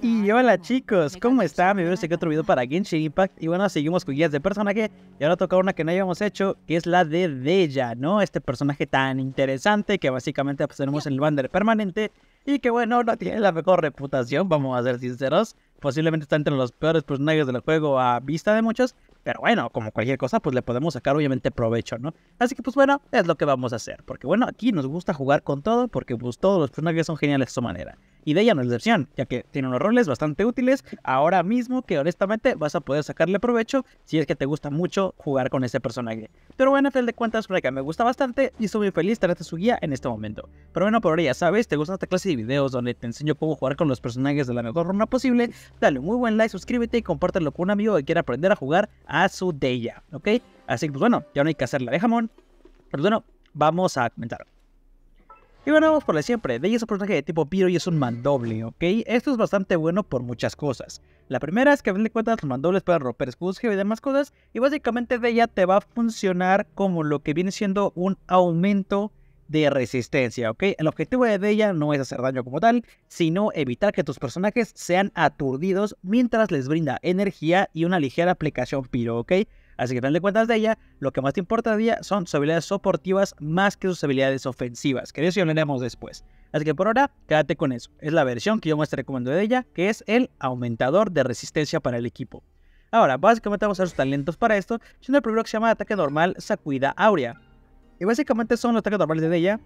Y hola chicos, ¿cómo están? Bienvenidos a otro video para Genshin Impact Y bueno, seguimos con guías de personaje Y ahora toca una que no habíamos hecho, que es la de Deya, ¿no? Este personaje tan interesante que básicamente pues, tenemos en el banner permanente Y que bueno, no tiene la mejor reputación, vamos a ser sinceros Posiblemente está entre los peores personajes del juego a vista de muchos pero bueno, como cualquier cosa, pues le podemos sacar obviamente provecho, ¿no? Así que pues bueno, es lo que vamos a hacer. Porque bueno, aquí nos gusta jugar con todo, porque pues todos los personajes son geniales de su manera. Y de ella no es excepción, ya que tiene unos roles bastante útiles ahora mismo que honestamente vas a poder sacarle provecho si es que te gusta mucho jugar con ese personaje. Pero bueno, a fin de cuentas, que me gusta bastante y estoy muy feliz de su guía en este momento. Pero bueno, por ahora ya sabes, te gusta esta clase de videos donde te enseño cómo jugar con los personajes de la mejor forma posible, dale un muy buen like, suscríbete y compártelo con un amigo que quiera aprender a jugar a su Deya, ¿ok? Así que pues bueno, ya no hay que hacer la de jamón. Pero bueno, vamos a comentar. Y bueno, vamos por la siempre. ella es un personaje de tipo Piro y es un mandoble, ¿ok? Esto es bastante bueno por muchas cosas. La primera es que a fin de cuentas los mandobles pueden romper escudos y demás cosas. Y básicamente de ella te va a funcionar como lo que viene siendo un aumento de resistencia, ¿ok? El objetivo de ella no es hacer daño como tal, sino evitar que tus personajes sean aturdidos mientras les brinda energía y una ligera aplicación Piro, ¿ok? Así que, tenle cuentas de ella, lo que más te ella son sus habilidades soportivas más que sus habilidades ofensivas, que de eso hablaremos después. Así que por ahora, quédate con eso. Es la versión que yo más te recomiendo de ella, que es el aumentador de resistencia para el equipo. Ahora, básicamente vamos a sus talentos para esto, siendo el primero que se llama ataque normal Sacuida Aurea. Y básicamente son los ataques normales de ella,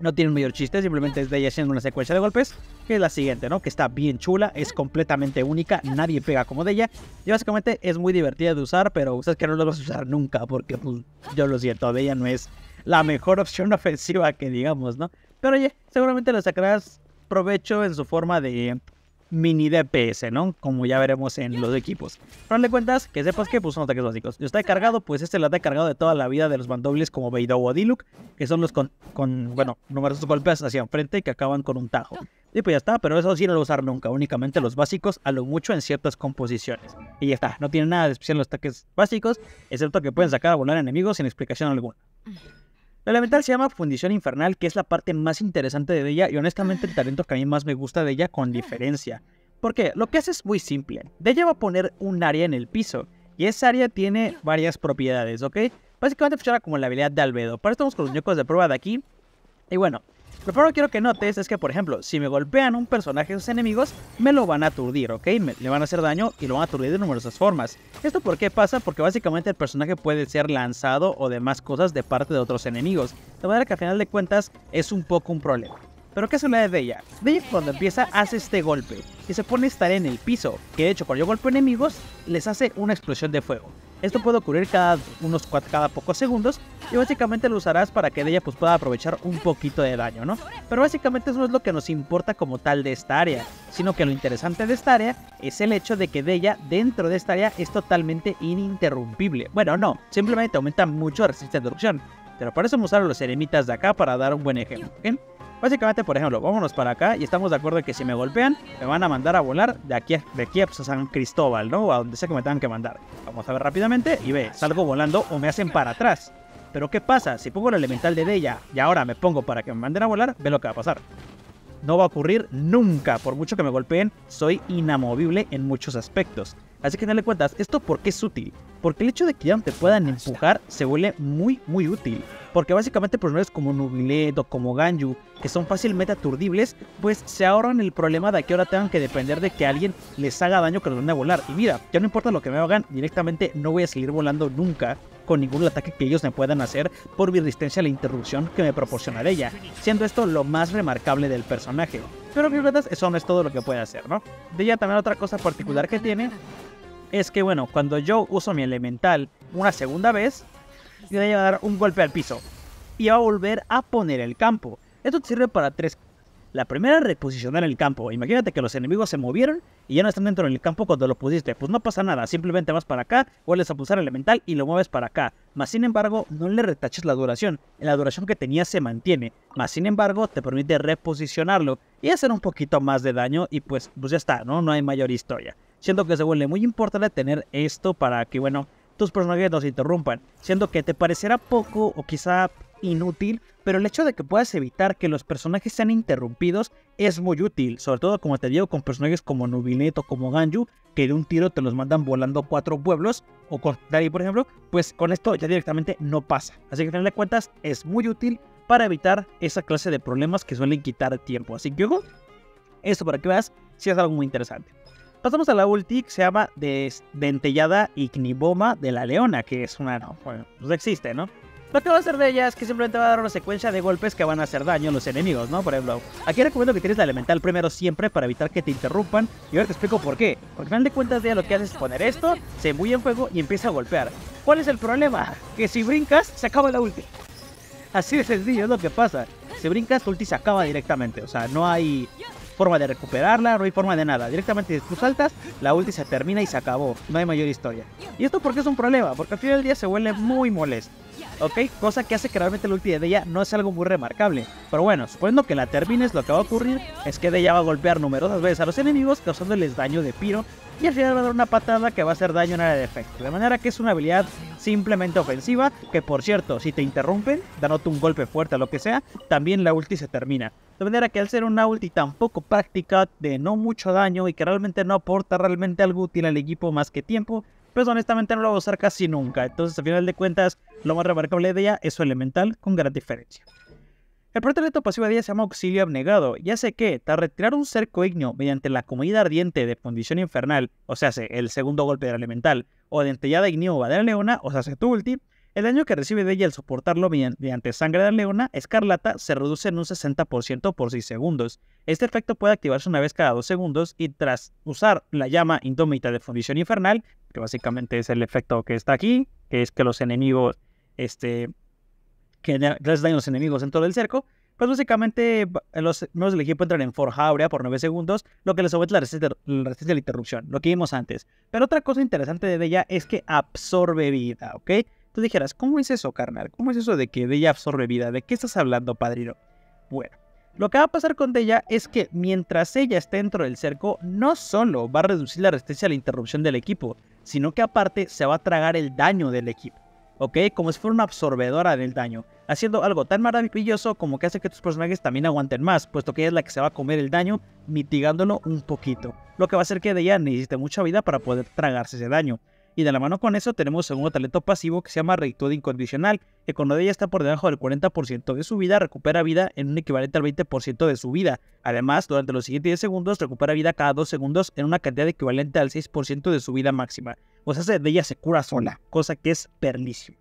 no tiene un mayor chiste, simplemente es de ella haciendo una secuencia de golpes, que es la siguiente, ¿no? Que está bien chula, es completamente única, nadie pega como de ella, y básicamente es muy divertida de usar, pero ustedes que no lo vas a usar nunca, porque pues, yo lo siento, de ella no es la mejor opción ofensiva que digamos, ¿no? Pero oye, seguramente le sacarás provecho en su forma de mini DPS, ¿no? Como ya veremos en los equipos. Pero le cuentas que sepas que pues, son ataques básicos. Está cargado, pues este lo ha cargado de toda la vida de los mandobles como Beidou o Diluc, que son los con, con, bueno, numerosos golpes hacia enfrente que acaban con un tajo. Y pues ya está, pero eso sí no lo usar nunca, únicamente los básicos a lo mucho en ciertas composiciones. Y ya está, no tiene nada de especial los ataques básicos, excepto que pueden sacar a volar enemigos sin explicación alguna. La elemental se llama Fundición Infernal, que es la parte más interesante de ella y honestamente el ah. talento que a mí más me gusta de ella con ah. diferencia. Porque lo que hace es muy simple. De ella va a poner un área en el piso y esa área tiene varias propiedades, ¿ok? Básicamente funciona como la habilidad de albedo. Para esto vamos con los muñecos de prueba de aquí. Y bueno, lo primero que quiero que notes es que, por ejemplo, si me golpean un personaje de sus enemigos, me lo van a aturdir, ¿ok? Me, le van a hacer daño y lo van a aturdir de numerosas formas. ¿Esto por qué pasa? Porque básicamente el personaje puede ser lanzado o demás cosas de parte de otros enemigos. De manera que al final de cuentas es un poco un problema. Pero ¿qué es la de ella? ella cuando empieza hace este golpe y se pone a estar en el piso, que de hecho cuando yo golpeo enemigos les hace una explosión de fuego. Esto puede ocurrir cada unos cada pocos segundos y básicamente lo usarás para que ella pues, pueda aprovechar un poquito de daño, ¿no? Pero básicamente eso no es lo que nos importa como tal de esta área, sino que lo interesante de esta área es el hecho de que Deya dentro de esta área es totalmente ininterrumpible. Bueno, no, simplemente aumenta mucho la resistencia de erupción, pero para eso vamos a los eremitas de acá para dar un buen ejemplo, Básicamente, por ejemplo, vámonos para acá y estamos de acuerdo en que si me golpean, me van a mandar a volar de aquí, de aquí pues, a San Cristóbal, ¿no? A donde sea que me tengan que mandar. Vamos a ver rápidamente y ve, salgo volando o me hacen para atrás. Pero ¿qué pasa? Si pongo el elemental de ella y ahora me pongo para que me manden a volar, ve lo que va a pasar. No va a ocurrir nunca, por mucho que me golpeen, soy inamovible en muchos aspectos. Así que, no le cuentas, ¿esto por qué es útil? Porque el hecho de que ya no te puedan empujar se vuelve muy, muy útil. Porque básicamente personajes como Nubilet o como Ganju que son fácilmente aturdibles, pues se ahorran el problema de que ahora tengan que depender de que alguien les haga daño que los a volar. Y mira, ya no importa lo que me hagan, directamente no voy a seguir volando nunca con ningún ataque que ellos me puedan hacer por mi resistencia a la interrupción que me proporciona ella, siendo esto lo más remarcable del personaje. Pero verdad, eso no es todo lo que puede hacer, ¿no? De ella también otra cosa particular que tiene es que, bueno, cuando yo uso mi elemental una segunda vez, yo voy a dar un golpe al piso y va a volver a poner el campo. Esto sirve para tres. La primera, reposicionar el campo. Imagínate que los enemigos se movieron y ya no están dentro del campo cuando lo pusiste. Pues no pasa nada, simplemente vas para acá, vuelves a pulsar elemental y lo mueves para acá. Más sin embargo, no le retaches la duración. La duración que tenía se mantiene. Más sin embargo, te permite reposicionarlo y hacer un poquito más de daño y pues, pues ya está, ¿no? No hay mayor historia. Siendo que se vuelve muy importante tener esto para que, bueno, tus personajes no se interrumpan. Siendo que te parecerá poco o quizá inútil, pero el hecho de que puedas evitar que los personajes sean interrumpidos es muy útil, sobre todo como te digo con personajes como Nubinet o como Ganju, que de un tiro te los mandan volando cuatro pueblos, o con Dari por ejemplo, pues con esto ya directamente no pasa. Así que al final cuentas es muy útil para evitar esa clase de problemas que suelen quitar tiempo. Así que eso esto para que veas si es algo muy interesante. Pasamos a la ulti que se llama Dentellada Igniboma de la Leona, que es una, no, bueno, pues existe, ¿no? Lo que va a hacer de ella es que simplemente va a dar una secuencia de golpes que van a hacer daño a los enemigos, ¿no? Por ejemplo, aquí recomiendo que tienes la elemental primero siempre para evitar que te interrumpan. Y ahora te explico por qué. Porque al final de cuentas ella lo que hace es poner esto, se embulla en fuego y empieza a golpear. ¿Cuál es el problema? Que si brincas, se acaba la ulti. Así de sencillo es lo que pasa. Si brincas, tu ulti se acaba directamente. O sea, no hay forma de recuperarla, no hay forma de nada. Directamente tú saltas, la ulti se termina y se acabó. No hay mayor historia. ¿Y esto porque es un problema? Porque al final del día se vuelve muy molesto. ¿ok? Cosa que hace que realmente la ulti de ella no es algo muy remarcable. Pero bueno, suponiendo que la termines, lo que va a ocurrir es que ella va a golpear numerosas veces a los enemigos, causándoles daño de piro y al final va a dar una patada que va a hacer daño en área de efecto. De manera que es una habilidad simplemente ofensiva, que por cierto, si te interrumpen, dándote un golpe fuerte a lo que sea, también la ulti se termina. De manera que al ser una ulti tan poco práctica, de no mucho daño y que realmente no aporta realmente algo útil al equipo más que tiempo, pues honestamente no lo va a usar casi nunca. Entonces, al final de cuentas, lo más remarcable de ella es su elemental con gran diferencia. El primer pasivo de día se llama Auxilio Abnegado, ya hace que, tras retirar un cerco igneo mediante la comida ardiente de fundición infernal, o sea, el segundo golpe la elemental, o dentellada ignioba de la leona, o sea, tu ulti, el daño que recibe de ella al soportarlo mediante sangre de la leona escarlata se reduce en un 60% por 6 segundos. Este efecto puede activarse una vez cada 2 segundos y tras usar la llama indómita de fundición infernal, que básicamente es el efecto que está aquí, que es que los enemigos este, que les daño a los enemigos dentro del cerco, pues básicamente los miembros del equipo entran en forja Aurea por 9 segundos, lo que les obedece la resistencia, la a la interrupción, lo que vimos antes. Pero otra cosa interesante de ella es que absorbe vida, ¿ok? Tú dijeras, ¿cómo es eso, carnal? ¿Cómo es eso de que ella absorbe vida? ¿De qué estás hablando, padrino? Bueno, lo que va a pasar con ella es que mientras ella esté dentro del cerco, no solo va a reducir la resistencia a la interrupción del equipo, sino que aparte se va a tragar el daño del equipo. ¿ok? Como si fuera una absorbedora del daño, haciendo algo tan maravilloso como que hace que tus personajes también aguanten más, puesto que ella es la que se va a comer el daño, mitigándolo un poquito, lo que va a hacer que de ella necesite mucha vida para poder tragarse ese daño. Y de la mano con eso tenemos segundo talento pasivo que se llama rectitud incondicional, que cuando ella está por debajo del 40% de su vida, recupera vida en un equivalente al 20% de su vida. Además, durante los siguientes 10 segundos, recupera vida cada 2 segundos en una cantidad equivalente al 6% de su vida máxima. O sea, de ella se cura sola, cosa que es perlísimo.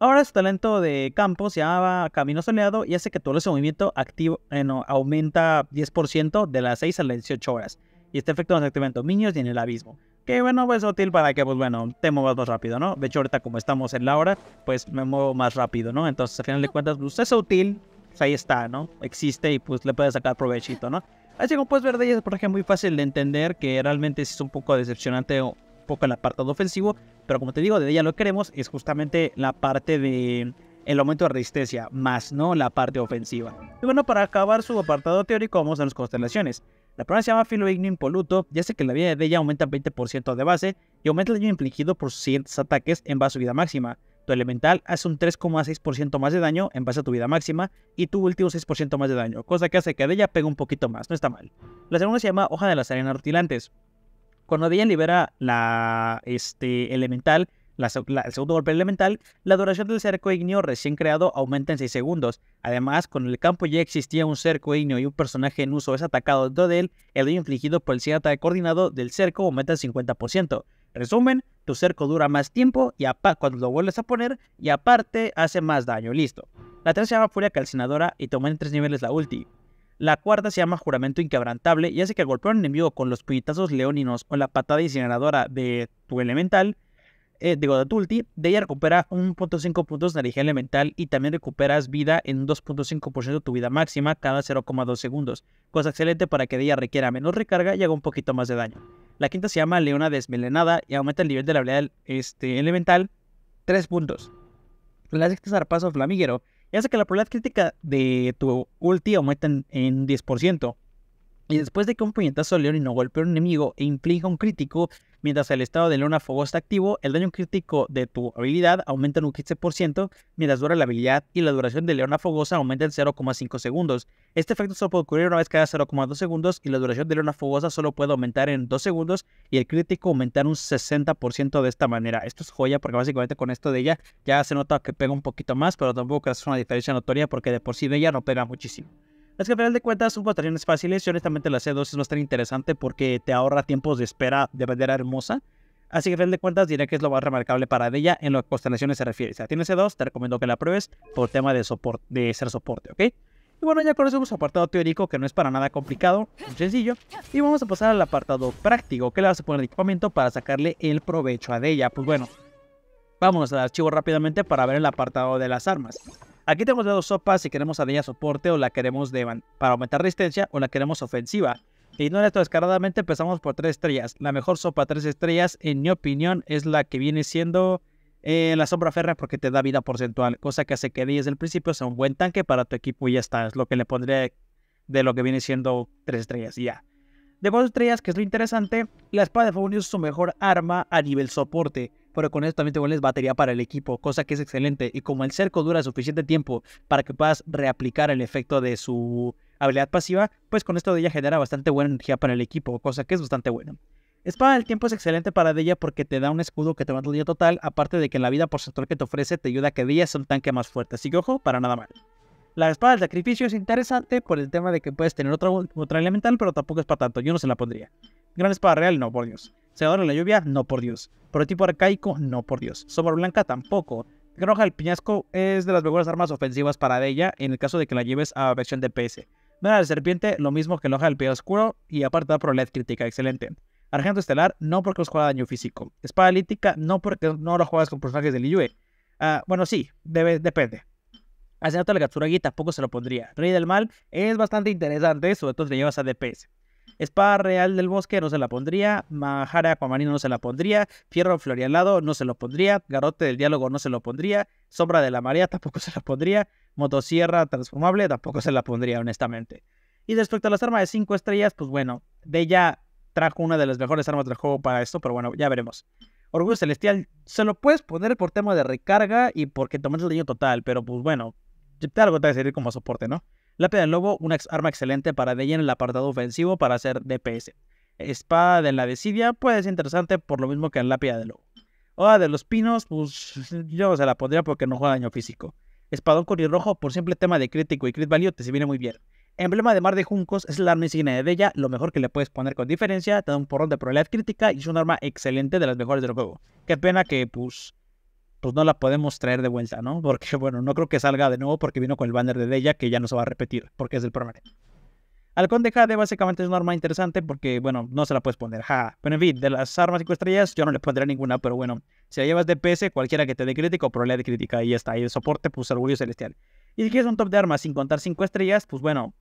Ahora su talento de campo se llama Camino Soleado y hace que todo ese movimiento activo aumenta 10% de las 6 a las 18 horas. Y este efecto no se activa en dominios ni en el abismo. Que bueno, es pues, útil para que, pues bueno, te muevas más rápido, ¿no? De hecho, ahorita como estamos en la hora, pues me muevo más rápido, ¿no? Entonces, al final de cuentas, pues es útil, pues ahí está, ¿no? Existe y pues le puedes sacar provechito, ¿no? Así como puedes ver de ella por ejemplo, muy fácil de entender que realmente es un poco decepcionante un poco el apartado ofensivo, pero como te digo, de ella lo que queremos es justamente la parte de el aumento de resistencia, más no la parte ofensiva. Y bueno, para acabar su apartado teórico vamos a las constelaciones. La primera se llama igno Impoluto ya hace que la vida de ella aumenta 20% de base y aumenta el daño infligido por sus ataques en base a su vida máxima. Tu elemental hace un 3,6% más de daño en base a tu vida máxima y tu último 6% más de daño, cosa que hace que ella pegue un poquito más, no está mal. La segunda se llama Hoja de las Arenas Rutilantes. Cuando ella libera la este, elemental, el segundo golpe elemental, la duración del cerco igneo recién creado aumenta en 6 segundos. Además, con el campo ya existía un cerco igneo y un personaje en uso es atacado dentro de él, el daño infligido por el de coordinado del cerco aumenta en 50%. Resumen, tu cerco dura más tiempo y cuando lo vuelves a poner y aparte hace más daño. Listo. La tercera se llama Furia Calcinadora y toma en tres niveles la ulti. La cuarta se llama Juramento Inquebrantable y hace que golpear a un enemigo con los puñetazos leóninos o la patada incineradora de tu elemental eh, de tu ulti, de ella recupera 1.5 puntos de energía elemental y también recuperas vida en 2.5% de tu vida máxima cada 0,2 segundos, cosa excelente para que de ella requiera menos recarga y haga un poquito más de daño. La quinta se llama Leona Desmelenada y aumenta el nivel de la habilidad este, elemental 3 puntos. La sexta Arpazo flamígero y hace que la probabilidad crítica de tu ulti aumente en, 10%. Y después de que un puñetazo león y no golpea a un enemigo e inflige un crítico, Mientras el estado de Leona Fogosa está activo, el daño crítico de tu habilidad aumenta en un 15% mientras dura la habilidad y la duración de leona fogosa aumenta en 0,5 segundos. Este efecto solo puede ocurrir una vez cada 0,2 segundos y la duración de leona fogosa solo puede aumentar en 2 segundos y el crítico aumentar un 60% de esta manera. Esto es joya porque básicamente con esto de ella ya se nota que pega un poquito más, pero tampoco es una diferencia notoria porque de por sí de ella no pega muchísimo. Es que al final de cuentas son votaciones fáciles y honestamente la C2 es bastante interesante porque te ahorra tiempos de espera de manera hermosa. Así que al final de cuentas diré que es lo más remarcable para ella en lo que constelaciones se refiere. Si la tienes C2, te recomiendo que la pruebes por tema de, de ser soporte, ¿ok? Y bueno, ya conocemos apartado teórico que no es para nada complicado, muy sencillo. Y vamos a pasar al apartado práctico, que le vas a poner de equipamiento para sacarle el provecho a ella. Pues bueno, vamos al archivo rápidamente para ver el apartado de las armas. Aquí tenemos dos sopas si queremos a soporte o la queremos de, para aumentar resistencia o la queremos ofensiva. Y no esto descaradamente, empezamos por tres estrellas. La mejor sopa tres estrellas, en mi opinión, es la que viene siendo eh, la sombra férrea porque te da vida porcentual, cosa que hace que desde el principio sea un buen tanque para tu equipo y ya está. Es lo que le pondría de lo que viene siendo tres estrellas y ya. De modo estrellas, que es lo interesante, la espada de fuego es su mejor arma a nivel soporte, pero con esto también te vuelves batería para el equipo, cosa que es excelente. Y como el cerco dura suficiente tiempo para que puedas reaplicar el efecto de su habilidad pasiva, pues con esto de ella genera bastante buena energía para el equipo, cosa que es bastante buena. Espada del tiempo es excelente para ella porque te da un escudo que te mata el día total, aparte de que en la vida por sector que te ofrece te ayuda a que ella sea un tanque más fuerte. Así que ojo, para nada mal. La espada del sacrificio es interesante por el tema de que puedes tener otra, otra elemental, pero tampoco es para tanto. Yo no se la pondría. Gran espada real, no, por Dios. Seador de la lluvia, no, por Dios. Protipo arcaico, no, por Dios. Sombra blanca, tampoco. Roja del Piñasco es de las mejores armas ofensivas para ella en el caso de que la lleves a versión ps nada de Serpiente, lo mismo que hoja del Pie Oscuro y aparte da probabilidad crítica, excelente. Argento Estelar, no porque os juega daño físico. Espada Lítica, no porque no lo juegas con personajes del IUE. Ah, bueno, sí, depende de la Katsuragi tampoco se lo pondría. Rey del Mal es bastante interesante, sobre todo si le llevas a DPS. Espada Real del Bosque no se la pondría. Mahara Aquamanino no se la pondría. Fierro Florialado no se lo pondría. Garrote del Diálogo no se lo pondría. Sombra de la Marea tampoco se la pondría. Motosierra Transformable tampoco se la pondría, honestamente. Y respecto a las armas de 5 estrellas, pues bueno, de ella trajo una de las mejores armas del juego para esto, pero bueno, ya veremos. Orgullo Celestial se lo puedes poner por tema de recarga y porque tomas el daño total, pero pues bueno, algo te va a servir como soporte, ¿no? Lápida del Lobo, una arma excelente para ella en el apartado ofensivo para hacer DPS. Espada de la Desidia, puede ser interesante por lo mismo que en Lápida del Lobo. Oda ah, de los Pinos, pues yo se la pondría porque no juega daño físico. Espadón rojo por simple tema de crítico y crit value te se viene muy bien. Emblema de Mar de Juncos es la arma insignia de ella, lo mejor que le puedes poner con diferencia, te da un porrón de probabilidad crítica y es un arma excelente de las mejores del juego. Qué pena que, pues, pues no la podemos traer de vuelta, ¿no? Porque, bueno, no creo que salga de nuevo porque vino con el banner de ella que ya no se va a repetir porque es el problema. Halcón de Jade básicamente es una arma interesante porque, bueno, no se la puedes poner. Ja. Pero en fin, de las armas 5 estrellas yo no le pondré ninguna, pero bueno, si la llevas de PC, cualquiera que te dé crítico, o de crítica y está. Y de soporte, pues orgullo celestial. Y si quieres un top de armas sin contar 5 estrellas, pues bueno,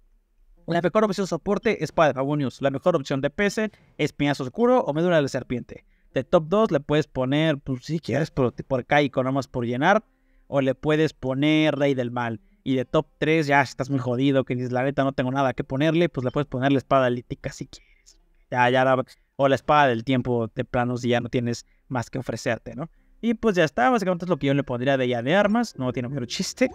la mejor opción de soporte es Padre La mejor opción de PC es Piñazo Oscuro o Medula de la Serpiente de este, top 2 le puedes poner, pues si quieres, pero por y nomás por llenar. O le puedes poner Rey del Mal. Y de top 3 ya estás muy jodido, que dices, la neta no tengo nada que ponerle, pues le puedes poner la espada lítica si quieres. Ya, ya o la espada del tiempo de planos y ya no tienes más que ofrecerte, ¿no? Y pues ya está, básicamente es lo que yo le pondría de ella de armas, no tiene mejor chiste.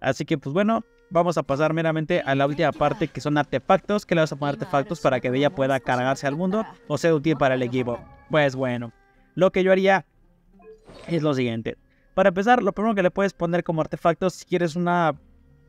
Así que pues bueno, vamos a pasar meramente a la última parte que son artefactos, que le vas a poner artefactos para que ella pueda cargarse al mundo o sea útil para el equipo. Pues bueno, lo que yo haría es lo siguiente. Para empezar, lo primero que le puedes poner como artefactos, si quieres una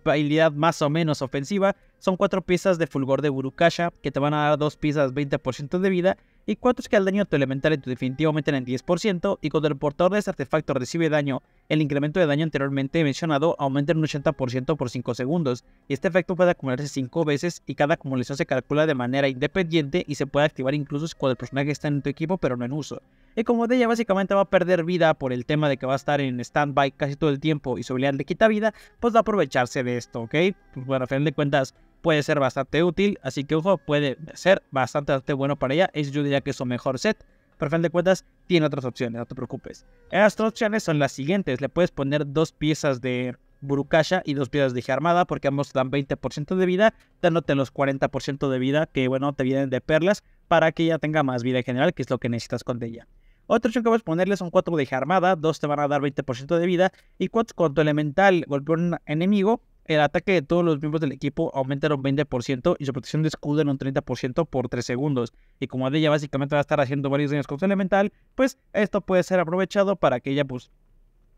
habilidad más o menos ofensiva, son cuatro piezas de fulgor de Burukasha, que te van a dar dos piezas 20% de vida y 4 es que el daño a tu elemental en tu definitivo aumentan en 10% y cuando el portador de ese artefacto recibe daño, el incremento de daño anteriormente mencionado aumenta en un 80% por 5 segundos y este efecto puede acumularse 5 veces y cada acumulación se calcula de manera independiente y se puede activar incluso cuando el personaje está en tu equipo pero no en uso. Y como de ella básicamente va a perder vida por el tema de que va a estar en stand-by casi todo el tiempo y su habilidad le quita vida, pues va a aprovecharse de esto, ¿ok? Pues bueno, a fin de cuentas, puede ser bastante útil. Así que ojo, puede ser bastante, bueno para ella. Es yo diría que es su mejor set. Pero al fin de cuentas, tiene otras opciones, no te preocupes. Estas opciones son las siguientes. Le puedes poner dos piezas de Burukasha y dos piezas de Armada, porque ambos dan 20% de vida, dándote los 40% de vida que, bueno, te vienen de perlas, para que ella tenga más vida en general, que es lo que necesitas con ella. Otra opción que puedes ponerle son cuatro de armada, dos te van a dar 20% de vida y cuatro con tu elemental golpea un enemigo, el ataque de todos los miembros del equipo aumenta en un 20% y su protección de escudo en un 30% por 3 segundos. Y como ella básicamente va a estar haciendo varios daños con su elemental, pues esto puede ser aprovechado para que ella pues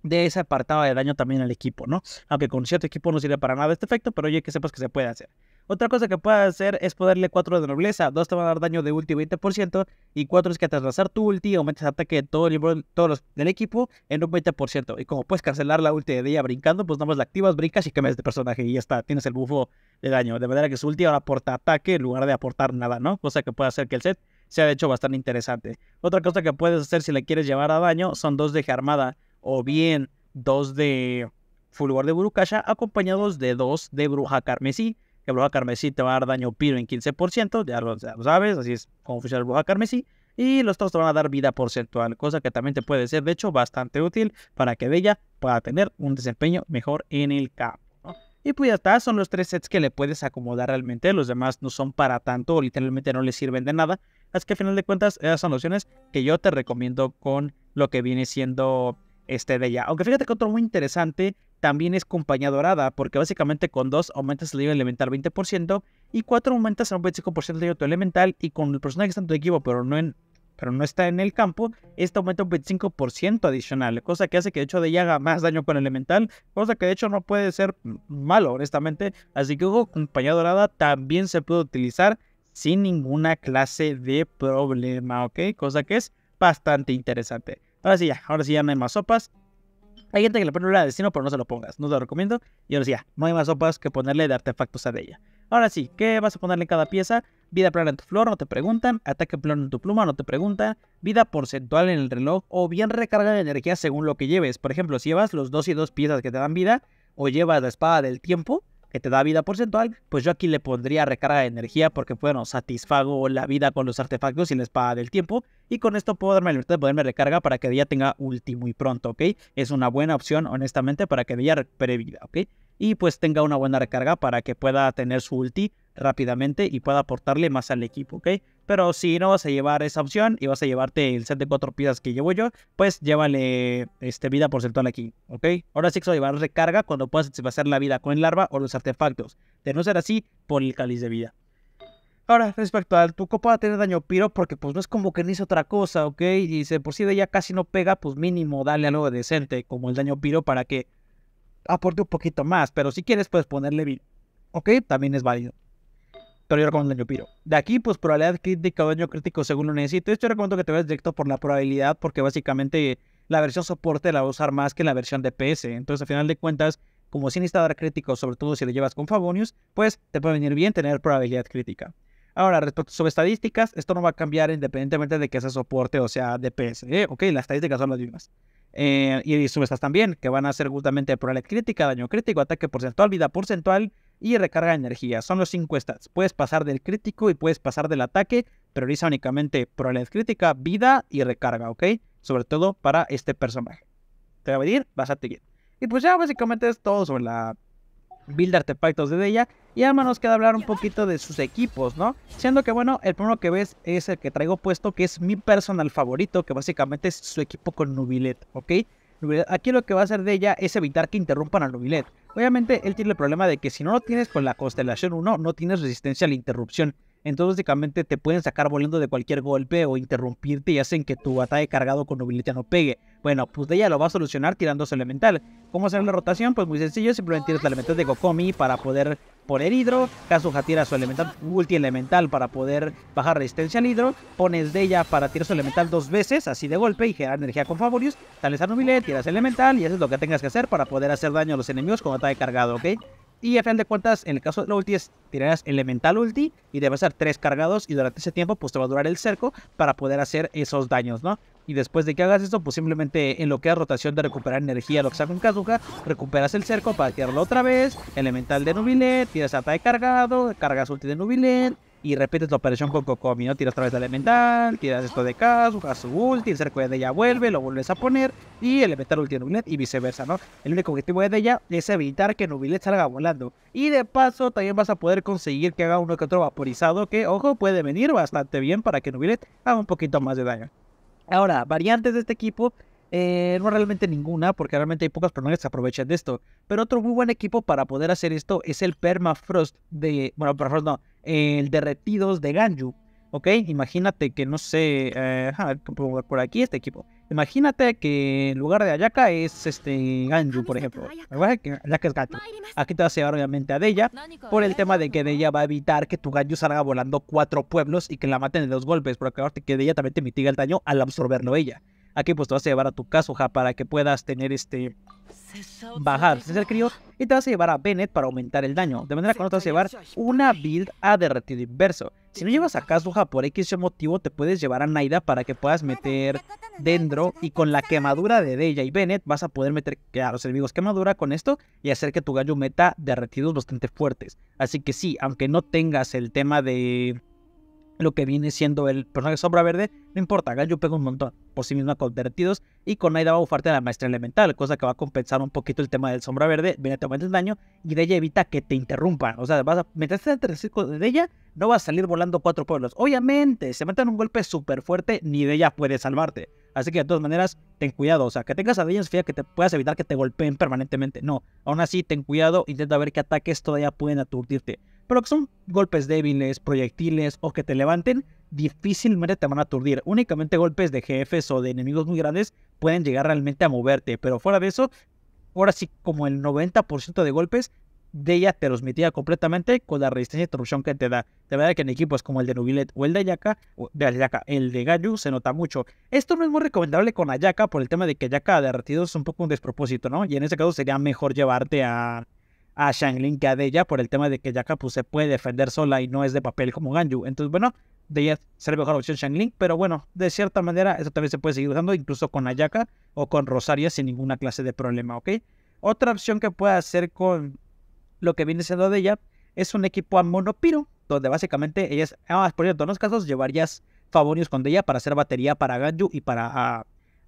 de ese apartado de daño también al equipo, ¿no? Aunque con cierto equipo no sirve para nada este efecto, pero oye, que sepas que se puede hacer. Otra cosa que puedes hacer es ponerle 4 de nobleza. 2 te van a dar daño de ulti 20%. Y 4 es que tras tu ulti aumentas ataque de todo el, todos los del equipo en un 20%. Y como puedes cancelar la ulti de ella brincando, pues nada más la activas, brincas y cambias de personaje. Y ya está, tienes el bufo de daño. De manera que su ulti ahora aporta ataque en lugar de aportar nada, ¿no? Cosa que puede hacer que el set sea de hecho bastante interesante. Otra cosa que puedes hacer si le quieres llevar a daño son dos de armada o bien dos de Fulgor de Burukasha, acompañados de dos de Bruja Carmesí. Que Bruja Carmesí te va a dar daño piro en 15%, ya lo, sabes, así es como funciona Bruja Carmesí. Y los dos te van a dar vida porcentual, cosa que también te puede ser, de hecho, bastante útil para que Bella pueda tener un desempeño mejor en el campo. Y pues ya está, son los tres sets que le puedes acomodar realmente. Los demás no son para tanto, literalmente no le sirven de nada. Así que al final de cuentas, esas son opciones que yo te recomiendo con lo que viene siendo este, de ella. Aunque fíjate que otro muy interesante también es compañía dorada, porque básicamente con dos aumentas el nivel elemental 20% y cuatro aumentas el 25% de elemental y con el personaje que está en tu equipo pero no, en, pero no está en el campo, este aumenta un 25% adicional, cosa que hace que de hecho de ella haga más daño con elemental, cosa que de hecho no puede ser malo honestamente, así que ojo, compañía dorada también se puede utilizar sin ninguna clase de problema, ¿ok? Cosa que es bastante interesante. Ahora sí ya, ahora sí ya no hay más sopas. Hay gente que le pone una de destino, pero no se lo pongas, no te lo recomiendo. Y ahora sí ya, no hay más sopas que ponerle de artefactos a ella. Ahora sí, ¿qué vas a ponerle en cada pieza? Vida plana en tu flor, no te preguntan. Ataque plano en tu pluma, no te preguntan. Vida porcentual en el reloj o bien recarga de energía según lo que lleves. Por ejemplo, si llevas los dos y dos piezas que te dan vida o llevas la espada del tiempo, que te da vida porcentual, pues yo aquí le pondría recarga de energía porque, pues, bueno, satisfago la vida con los artefactos y la espada del tiempo. Y con esto puedo darme la libertad de poderme recarga para que ella tenga ulti muy pronto, ¿ok? Es una buena opción, honestamente, para que ella recupere vida, ¿ok? Y pues tenga una buena recarga para que pueda tener su ulti rápidamente y pueda aportarle más al equipo, ¿ok? Pero si no vas a llevar esa opción y vas a llevarte el set de cuatro piezas que llevo yo, pues llévale este, vida porcentual aquí, ¿ok? Ahora sí que se va a llevar recarga cuando puedas satisfacer la vida con el larva o los artefactos. De no ser así, por el cáliz de vida. Ahora, respecto al tu copa va a tener daño piro porque pues no es como que ni hizo otra cosa, ¿ok? Y si por si de ella casi no pega, pues mínimo dale algo decente como el daño piro para que aporte un poquito más. Pero si quieres puedes ponerle vida, ¿ok? También es válido pero piro. De aquí, pues probabilidad crítica o daño crítico según lo necesites. Yo recomiendo que te vayas directo por la probabilidad, porque básicamente la versión soporte la va a usar más que la versión de PS. Entonces, al final de cuentas, como sin instalar crítico, sobre todo si le llevas con Favonius, pues te puede venir bien tener probabilidad crítica. Ahora, respecto a estadísticas, esto no va a cambiar independientemente de que sea soporte o sea DPS. ¿eh? Ok, las estadísticas son las mismas. Eh, y subestas también, que van a ser justamente probabilidad crítica, daño crítico, ataque porcentual, vida porcentual y recarga de energía. Son los 5 stats. Puedes pasar del crítico y puedes pasar del ataque. Prioriza únicamente probabilidad crítica, vida y recarga, ¿ok? Sobre todo para este personaje. Te voy a venir a bien. Y pues ya básicamente es todo sobre la build de artefactos de ella. Y además nos queda hablar un poquito de sus equipos, ¿no? Siendo que, bueno, el primero que ves es el que traigo puesto, que es mi personal favorito, que básicamente es su equipo con Nubilet, ¿ok? aquí lo que va a hacer de ella es evitar que interrumpan al Nobilet, Obviamente él tiene el problema de que si no lo tienes con la constelación 1, no tienes resistencia a la interrupción. Entonces básicamente te pueden sacar volando de cualquier golpe o interrumpirte y hacen que tu ataque cargado con Nubilet no pegue. Bueno, pues de ella lo va a solucionar tirando su elemental. ¿Cómo hacer la rotación? Pues muy sencillo, simplemente tienes el elemental de Gokomi para poder por el hidro, Kazuha tira su elemental Ulti Elemental para poder bajar resistencia al hidro, pones de ella para tirar su elemental dos veces, así de golpe, y generar energía con Favorius, sales a tiras elemental y haces lo que tengas que hacer para poder hacer daño a los enemigos con ataque cargado, ¿ok? Y a final de cuentas, en el caso de la ulti, tirarás elemental ulti y vas a ser tres cargados y durante ese tiempo pues te va a durar el cerco para poder hacer esos daños, ¿no? Y después de que hagas esto, pues simplemente en lo que es rotación de recuperar energía, lo que saca en Kazuha, recuperas el cerco para tirarlo otra vez, elemental de Nubilet, tiras ataque cargado, cargas ulti de Nubilet, y repites la operación con Kokomi, ¿no? Tiras otra vez de elemental, tiras esto de Kazuha, su ulti, el cerco de ella vuelve, lo vuelves a poner, y elemental ulti de Nubilet, y viceversa, ¿no? El único objetivo de ella es evitar que Nubilet salga volando. Y de paso, también vas a poder conseguir que haga uno que otro vaporizado, que, ojo, puede venir bastante bien para que Nubilet haga un poquito más de daño. Ahora, variantes de este equipo, eh, no realmente ninguna, porque realmente hay pocas personas que se aprovechan de esto. Pero otro muy buen equipo para poder hacer esto es el Permafrost de. Bueno, Permafrost no, el Derretidos de Ganju. ¿Ok? Imagínate que no sé. Eh, por aquí este equipo. Imagínate que en lugar de Ayaka es este Ganju, ah, por ejemplo. Ayaka es gato. Aquí te vas a llevar obviamente a Deya por el eh, tema de que Deya va a evitar que tu Ganju salga volando cuatro pueblos y que la maten de dos golpes, Por acabarte que Deya también te mitiga el daño al absorberlo ella. Aquí pues te vas a llevar a tu Kazuha para que puedas tener este bajar el crío y te vas a llevar a Bennett para aumentar el daño. De manera que no te vas a llevar una build a derretido inverso. Si no llevas a Kazuha por X motivo, te puedes llevar a Naida para que puedas meter dentro y con la quemadura de Deja y Bennett vas a poder meter a los enemigos quemadura con esto y hacer que tu gallo meta derretidos bastante fuertes. Así que sí, aunque no tengas el tema de lo que viene siendo el personaje sombra verde, no importa, yo pego un montón por sí misma convertidos y con Aida va a bufarte a la maestra elemental, cosa que va a compensar un poquito el tema del sombra verde, viene a tomar el daño y de ella evita que te interrumpan. O sea, vas a, mientras estés entre el circo de ella, no vas a salir volando cuatro pueblos. Obviamente, se meten un golpe súper fuerte, ni de ella puede salvarte. Así que de todas maneras, ten cuidado. O sea, que tengas a Deya significa que te puedas evitar que te golpeen permanentemente. No, aún así, ten cuidado, intenta ver qué ataques todavía pueden aturdirte pero que son golpes débiles, proyectiles o que te levanten, difícilmente te van a aturdir. Únicamente golpes de jefes o de enemigos muy grandes pueden llegar realmente a moverte, pero fuera de eso, ahora sí, como el 90% de golpes de ella te los metía completamente con la resistencia de interrupción que te da. De verdad que en equipos como el de Nubilet o el de Ayaka, o de Ayaka, el de Gayu, se nota mucho. Esto no es muy recomendable con Ayaka por el tema de que Ayaka derretido es un poco un despropósito, ¿no? Y en ese caso sería mejor llevarte a a Shanglin que a Deya por el tema de que Yakapu pues, se puede defender sola y no es de papel como Ganju Entonces, bueno, Deya será mejor opción Shanglin, pero bueno, de cierta manera eso también se puede seguir usando incluso con Ayaka o con Rosaria sin ninguna clase de problema, ¿ok? Otra opción que puede hacer con lo que viene siendo ella es un equipo a monopiro, donde básicamente ellas, ah, por cierto, en los casos llevarías favorios con ella para hacer batería para Ganju y para ah,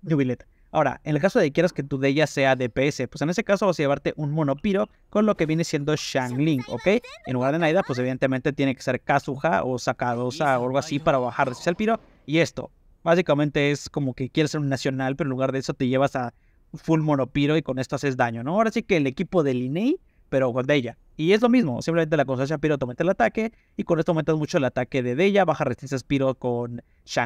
Jubileta. Ahora, en el caso de que quieras que tu ella sea DPS, pues en ese caso vas a llevarte un Monopiro con lo que viene siendo Shang Ling, ¿ok? En lugar de Naida, pues evidentemente tiene que ser Kazuha o Sakarosa, o algo así para bajar el piro. Y esto, básicamente es como que quieres ser un nacional, pero en lugar de eso te llevas a full Monopiro y con esto haces daño, ¿no? Ahora sí que el equipo de Linei pero con pues, Deya. Y es lo mismo, simplemente la constancia Piro te aumenta el ataque, y con esto aumenta mucho el ataque de Deya, baja resistencia Piro con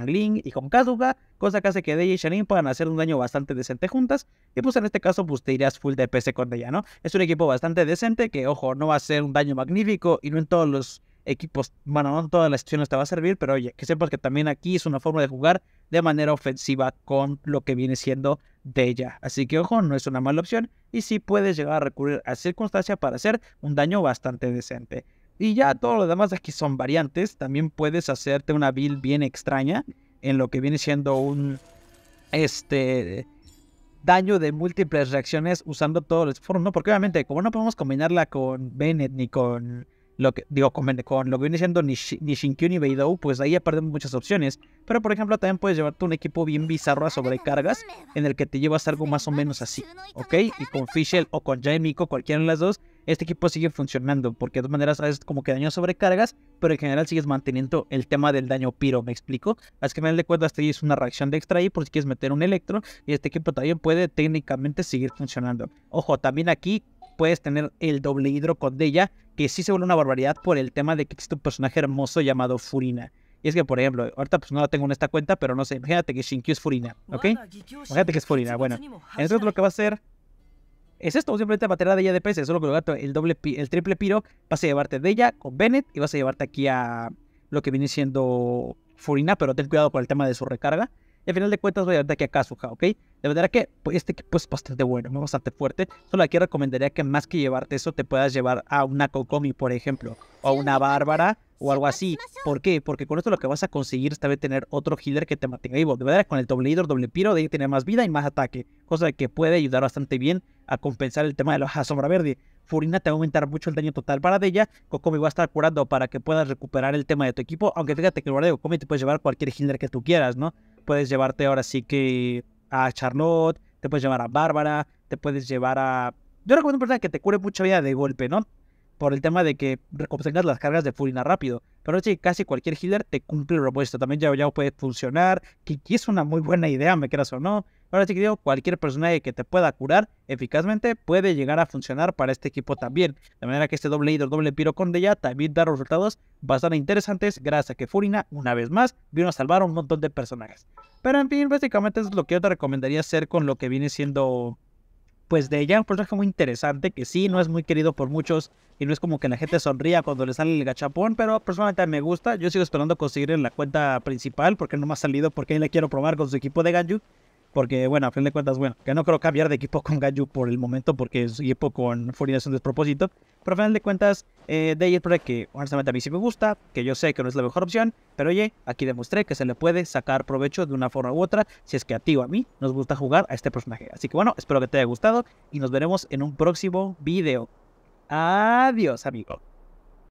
Ling. y con Kazuga, cosa que hace que Deya y Ling. puedan hacer un daño bastante decente juntas, y pues en este caso pues te irías full DPS con Deya, ¿no? Es un equipo bastante decente que, ojo, no va a hacer un daño magnífico, y no en todos los equipos. Bueno, no la las estaba te va a servir, pero oye, que sepas que también aquí es una forma de jugar de manera ofensiva con lo que viene siendo de ella. Así que ojo, no es una mala opción y sí puedes llegar a recurrir a circunstancias para hacer un daño bastante decente. Y ya todo lo demás aquí son variantes. También puedes hacerte una build bien extraña en lo que viene siendo un este daño de múltiples reacciones usando todo el forno Porque obviamente como no podemos combinarla con Bennett ni con lo que, digo, con, con lo que viene siendo ni Shinkyu ni Beidou, pues ahí ya perdemos muchas opciones. Pero por ejemplo, también puedes llevarte un equipo bien bizarro a sobrecargas, en el que te llevas algo más o menos así, ¿ok? Y con Fischl o con Jaimico, cualquiera de las dos, este equipo sigue funcionando, porque de todas maneras es como que daño a sobrecargas, pero en general sigues manteniendo el tema del daño piro, ¿me explico? Así que me final de cuentas te es una reacción de extraí por si quieres meter un electro, y este equipo también puede técnicamente seguir funcionando. Ojo, también aquí puedes tener el doble hidro con ella, que sí se vuelve una barbaridad por el tema de que existe un personaje hermoso llamado Furina. Y es que, por ejemplo, ahorita pues no la tengo en esta cuenta, pero no sé, imagínate que Shinkyu es Furina, ¿ok? Imagínate que es Furina, bueno. Entonces lo que va a hacer es esto, simplemente batería de ella de peces, solo que el, doble, el triple piro, vas a llevarte de ella con Bennett y vas a llevarte aquí a lo que viene siendo Furina, pero ten cuidado con el tema de su recarga. Y al final de cuentas voy a dar de aquí a Kazuha, ¿ok? De verdad que pues, este equipo es bastante bueno, bastante fuerte. Solo aquí recomendaría que más que llevarte eso, te puedas llevar a una Kokomi, por ejemplo, o a una Bárbara, o algo así. ¿Por qué? Porque con esto lo que vas a conseguir es también tener otro healer que te mantenga vivo. De verdad, con el doble healer, doble piro, de ahí tiene más vida y más ataque. Cosa que puede ayudar bastante bien a compensar el tema de la sombra verde. Furina te va a aumentar mucho el daño total para de ella. Kokomi va a estar curando para que puedas recuperar el tema de tu equipo. Aunque fíjate que en lugar de Kokomi te puedes llevar cualquier healer que tú quieras, ¿no? puedes llevarte ahora sí que a Charlotte, te puedes llevar a Bárbara, te puedes llevar a... Yo recomiendo un personaje que te cure mucha vida de golpe, ¿no? Por el tema de que recompensas las cargas de Furina rápido. Pero sí, casi cualquier healer te cumple el repuesto También ya, ya puede funcionar. que es una muy buena idea, me creas o no. Ahora sí que digo, cualquier personaje que te pueda curar eficazmente puede llegar a funcionar para este equipo también. De manera que este doble líder doble piro con ella también da resultados bastante interesantes gracias a que Furina, una vez más, vino a salvar un montón de personajes. Pero en fin, básicamente es lo que yo te recomendaría hacer con lo que viene siendo pues de ella, un personaje muy interesante que sí, no es muy querido por muchos y no es como que la gente sonría cuando le sale el gachapón, pero personalmente me gusta. Yo sigo esperando conseguir en la cuenta principal porque no me ha salido, porque ahí la quiero probar con su equipo de Ganju. Porque, bueno, a fin de cuentas, bueno, que no creo cambiar de equipo con Gayu por el momento porque es equipo con Furia es un despropósito. Pero a final de cuentas, eh, Day Project que honestamente a mí sí me gusta, que yo sé que no es la mejor opción, pero oye, aquí demostré que se le puede sacar provecho de una forma u otra si es que a ti o a mí nos gusta jugar a este personaje. Así que bueno, espero que te haya gustado y nos veremos en un próximo video. Adiós, amigo.